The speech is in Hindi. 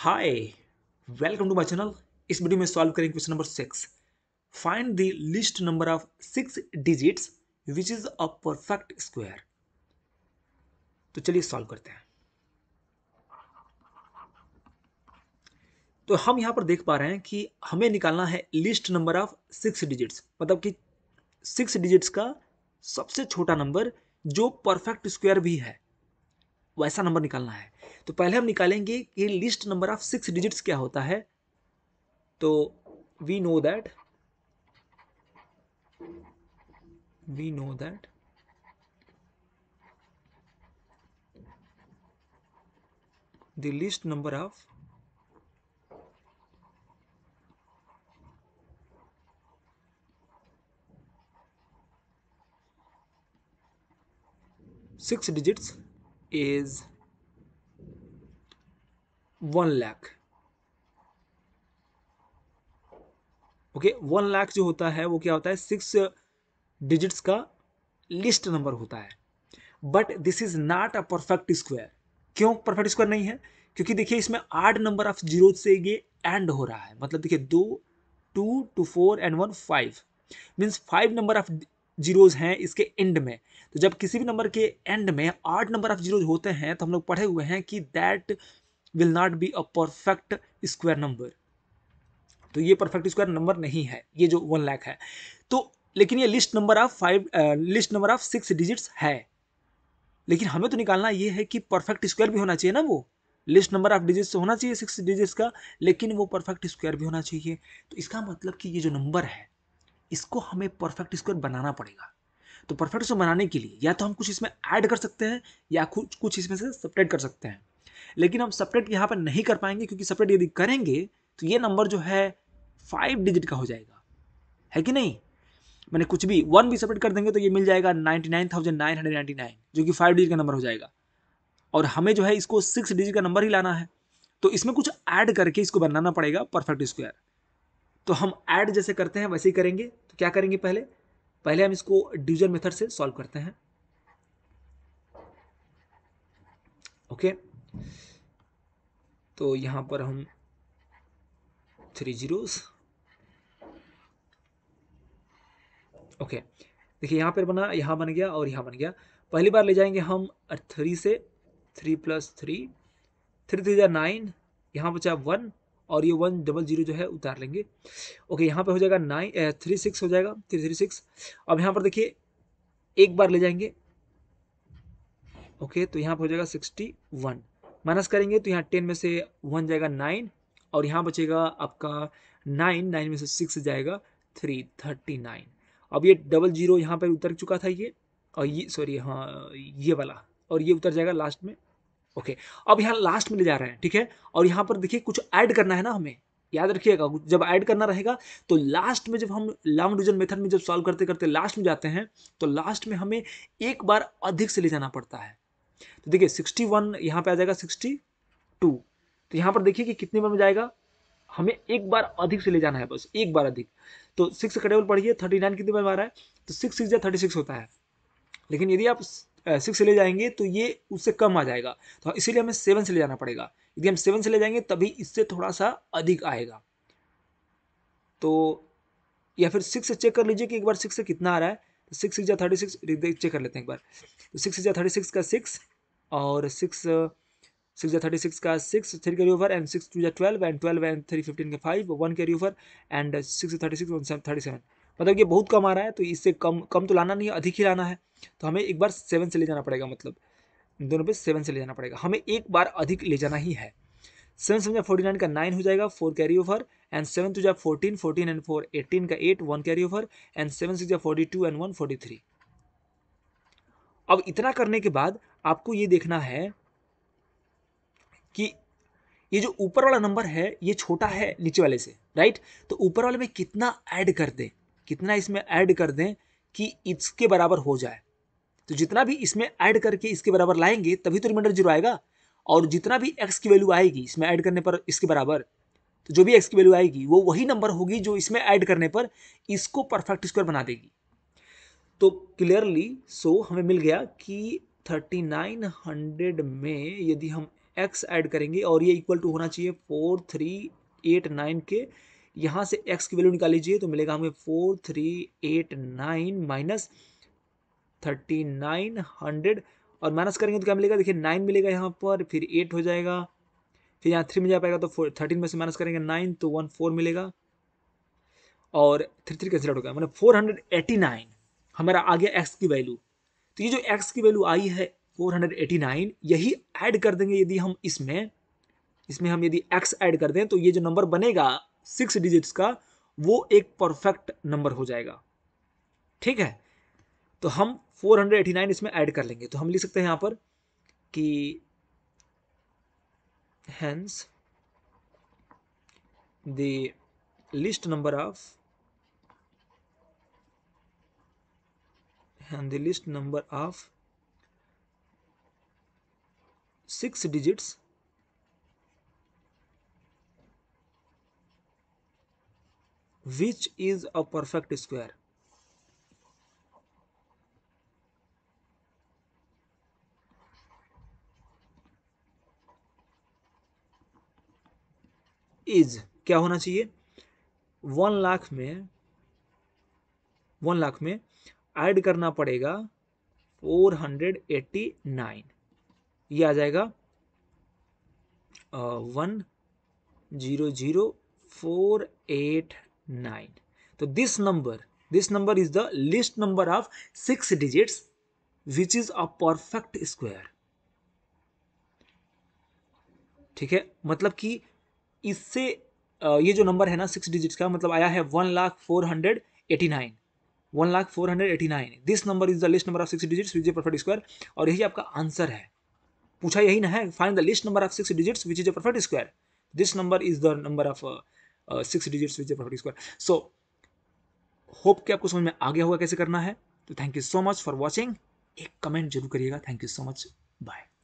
Hi welcome to my channel इस वीडियो में सॉल्व करेंगे question number six find the least number of six digits which is a perfect square तो चलिए सॉल्व करते हैं तो हम यहां पर देख पा रहे हैं कि हमें निकालना है least number of six digits मतलब कि सिक्स डिजिट्स का सबसे छोटा नंबर जो परफेक्ट स्क्वायर भी है वैसा नंबर निकालना है तो पहले हम निकालेंगे कि least number of six digits क्या होता है तो we know that we know that the least number of six digits is one lakh okay one lakh जो होता है वो क्या होता है सिक्स डिजिट्स का लिस्ट नंबर होता है but this is not a perfect square क्यों परफेक्ट स्क्वायर नहीं है क्योंकि देखिए इसमें आठ नंबर ऑफ जीरो से ये एंड हो रहा है मतलब देखिए दो two two four and one five means five number of zeros हैं इसके एंड में तो जब किसी भी नंबर के एंड में आठ नंबर ऑफ जीरो होते हैं तो हम लोग पढ़े हुए हैं कि that will not be a perfect square number तो ये परफेक्ट स्क्वायर नंबर नहीं है ये जो वन लैख है तो लेकिन ये least number of five least number of six digits है लेकिन हमें तो निकालना ये है कि परफेक्ट स्क्वायर भी होना चाहिए ना वो लिस्ट नंबर ऑफ डिजिट्स होना चाहिए सिक्स डिजिट्स का लेकिन वो परफेक्ट स्क्वायर भी होना चाहिए तो इसका मतलब कि ये जो नंबर है इसको हमें परफेक्ट स्क्वायर बनाना पड़ेगा तो परफेक्ट उसको बनाने के लिए या तो हम कुछ इसमें ऐड कर सकते हैं या कुछ कुछ इसमें से सपरेट कर सकते हैं लेकिन हम सपरेट यहाँ पर नहीं कर पाएंगे क्योंकि सपरेट यदि करेंगे तो ये नंबर जो है फाइव डिजिट का हो जाएगा है कि नहीं मैंने कुछ भी वन भी सपरेट कर देंगे तो ये मिल जाएगा ninety nine thousand nine hundred nine जो कि फाइव डिजिट का नंबर हो जाएगा और हमें जो है इसको सिक्स डिजिट का नंबर ही लाना है तो इसमें कुछ ऐड करके इसको बनाना पड़ेगा परफेक्ट स्क्वायर तो हम ऐड जैसे करते हैं वैसे ही करेंगे तो क्या करेंगे पहले पहले हम इसको डिविजन मेथड से सॉल्व करते हैं ओके तो यहां पर हम थ्री जीरोस ओके देखिए यहां पर बना यहां बन गया और यहां बन गया पहली बार ले जाएंगे हम थ्री से three plus three three three ज़ा नाइन यहाँ बचा वन और ये वन डबल जीरो जो है उतार लेंगे ओके यहाँ पे हो जाएगा नाइन थ्री सिक्स हो जाएगा थ्री थ्री सिक्स अब यहाँ पर देखिए एक बार ले जाएंगे ओके तो यहाँ पर हो जाएगा सिक्सटी वन माइनस करेंगे तो यहाँ टेन में से वन जाएगा नाइन और यहाँ बचेगा आपका नाइन नाइन में से सिक्स जाएगा थ्री थर्टी नाइन अब ये डबल जीरो यहाँ पर उतर चुका था ये और ये सॉरी हाँ ये वाला और ये उतर जाएगा लास्ट में ओके अब यहाँ लास्ट में ले जा रहे हैं ठीक है और यहाँ पर देखिए कुछ ऐड करना है ना हमें याद रखिएगा जब ऐड करना रहेगा तो लास्ट में जब हम लॉन्ग डिविजन मेथड में जब सॉल्व करते करते लास्ट में जाते हैं तो लास्ट में हमें एक बार अधिक से ले जाना पड़ता है तो देखिए सिक्सटी वन यहाँ पर आ जाएगा सिक्सटी टू तो यहाँ पर देखिए कि कितने बार में जाएगा हमें एक बार अधिक से ले जाना है बस एक बार अधिक तो सिक्स कटेबल पढ़िए थर्टी नाइन कितने बार आ रहा है तो सिक्स सिक्स या थर्टी सिक्स होता है लेकिन यदि आप सिक्स ले जाएंगे तो ये उससे कम आ जाएगा तो हाँ, इसीलिए हमें सेवन से ले जाना पड़ेगा यदि हम सेवन से ले जाएंगे तभी इससे थोड़ा सा अधिक आएगा तो या फिर सिक्स से चेक कर लीजिए कि एक बार सिक्स से कितना आ रहा है सिक्स सिक्स या थर्टी सिक्स चेक कर लेते हैं एक बार तो सिक्स या थर्टी सिक्स का सिक्स और सिक्स सिक्स या थर्टी सिक्स का six three carry over and six two या twelve and twelve and three fifteen का five one carry over and six thirty six thirty seven मतलब ये बहुत कम आ रहा है तो इससे कम कम तो लाना नहीं अधिक ही लाना है तो हमें एक बार सेवन से ले जाना पड़ेगा मतलब दोनों पे सेवन से ले जाना पड़ेगा हमें एक बार अधिक ले जाना ही है सेवन समझा फोर्टी नाइन का नाइन हो जाएगा four carry over and seven two जा fourteen fourteen and four eighteen का eight one carry over and seven six जा forty two and one forty three अब इतना करने के बाद आपको ये देखना है कि ये जो ऊपर वाला नंबर है ये छोटा है नीचे वाले से राइट तो ऊपर वाले में कितना ऐड कर दें कितना इसमें ऐड कर दें कि इसके बराबर हो जाए तो जितना भी इसमें ऐड करके इसके बराबर लाएंगे तभी तो रिमाइंडर जीरो आएगा और जितना भी एक्स की वैल्यू आएगी इसमें ऐड करने पर इसके बराबर तो जो भी एक्स की वैल्यू आएगी वो वही नंबर होगी जो इसमें ऐड करने पर इसको परफेक्ट स्क्वायर बना देगी तो क्लियरली सो so, हमें मिल गया कि 3900 में यदि हम एक्स ऐड करेंगे और ये इक्वल टू होना चाहिए 4389 के यहाँ से एक्स की वैल्यू निकाल लीजिए तो मिलेगा हमें four three eight nine minus thirty nine hundred और माइनस करेंगे तो क्या मिलेगा देखिए नाइन मिलेगा यहाँ पर फिर एट हो जाएगा फिर यहाँ थ्री में जा पाएगा तो फोर थर्टीन में से माइनस करेंगे नाइन तो वन फोर मिलेगा और थ्री थ्री कैंसिल हो गया मतलब फोर हंड्रेड एटी नाइन हमारा आ गया एक्स की वैल्यू तो ये जो एक्स की वैल्यू आई है फोर हंड्रेड एटी नाइन यही ऐड कर देंगे यदि हम इसमें इसमें हम यदि एक्स ऐड कर दें तो ये जो नंबर बनेगा सिक्स डिजिट्स का वो एक परफेक्ट नंबर हो जाएगा ठीक है तो हम 489 इसमें ऐड कर लेंगे तो हम लिख सकते हैं यहाँ पर कि hence the least number of and the list number of six which is a perfect square is क्या होना चाहिए वन लाख में वन लाख में ऐड करना पड़ेगा फोर हंड्रेड एट्टी नाइन ये आ जाएगा one zero zero four eight nine. So तो this number, this number is the least number of six digits, which is a perfect square. ठीक है मतलब कि इससे ये जो नंबर है ना सिक्स डिजिट्स का मतलब आया है one lakh four hundred eighty nine one lakh four hundred eighty nine this number is the least number of six digits which is perfect square और यही आपका आंसर है पूछा यही ना है find the least number of six digits which is a perfect square this number is the number of six digits which property square so hope कि आपको समझ में आ गया होगा कैसे करना है तो thank you so much for watching एक कमेंट जरूर करिएगा thank you so much bye